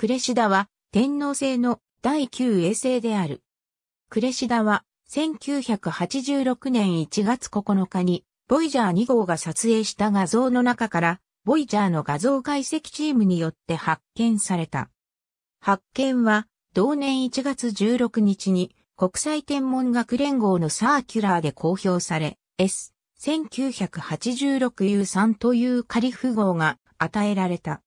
クレシダは天皇制の第9衛星である。クレシダは1986年1月9日にボイジャー2号が撮影した画像の中からボイジャーの画像解析チームによって発見された。発見は同年1月16日に国際天文学連合のサーキュラーで公表され、S1986U3 というカリフ号が与えられた。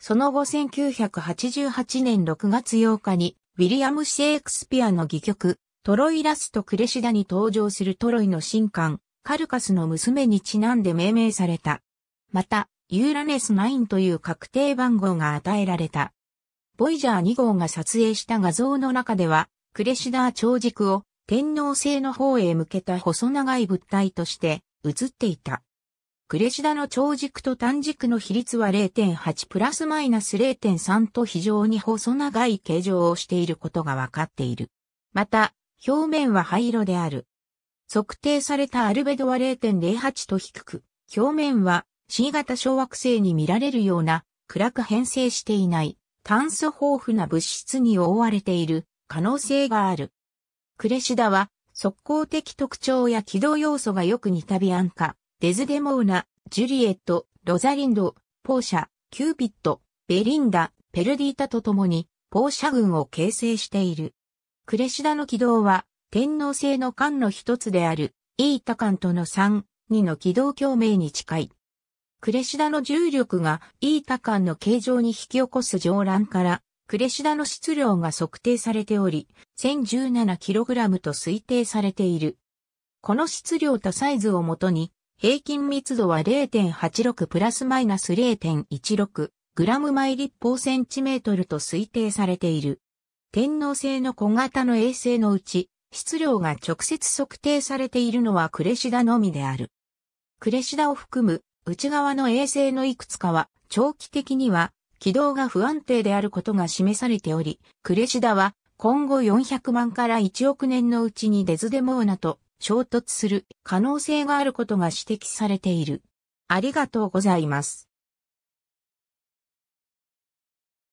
その後1988年6月8日に、ウィリアム・シェイクスピアの戯曲、トロイ・ラスト・クレシダに登場するトロイの新刊、カルカスの娘にちなんで命名された。また、ユーラネス9という確定番号が与えられた。ボイジャー2号が撮影した画像の中では、クレシダー長軸を天皇星の方へ向けた細長い物体として映っていた。クレシダの長軸と短軸の比率は0.8プラスマイナス0.3と非常に細長い形状をしていることが分かっている。また、表面は灰色である。測定されたアルベドは0.08と低く、表面は C 型小惑星に見られるような暗く変成していない炭素豊富な物質に覆われている可能性がある。クレシダは速攻的特徴や軌道要素がよく似たビアンカ、デズデモーナ、ジュリエット、ロザリンド、ポーシャ、キューピット、ベリンダ、ペルディータと共に、ポーシャ軍を形成している。クレシダの軌道は、天皇制の艦の一つである、イータ間との3、2の軌道共鳴に近い。クレシダの重力がイータ間の形状に引き起こす上乱から、クレシダの質量が測定されており、1017kg と推定されている。この質量とサイズをもとに、平均密度は0.86プラスマイナス0.16グラム毎立方センチメートルと推定されている。天皇製の小型の衛星のうち、質量が直接測定されているのはクレシダのみである。クレシダを含む内側の衛星のいくつかは長期的には軌道が不安定であることが示されており、クレシダは今後400万から1億年のうちにデズデモーナと衝突する可能性があることが指摘されている。ありがとうございます。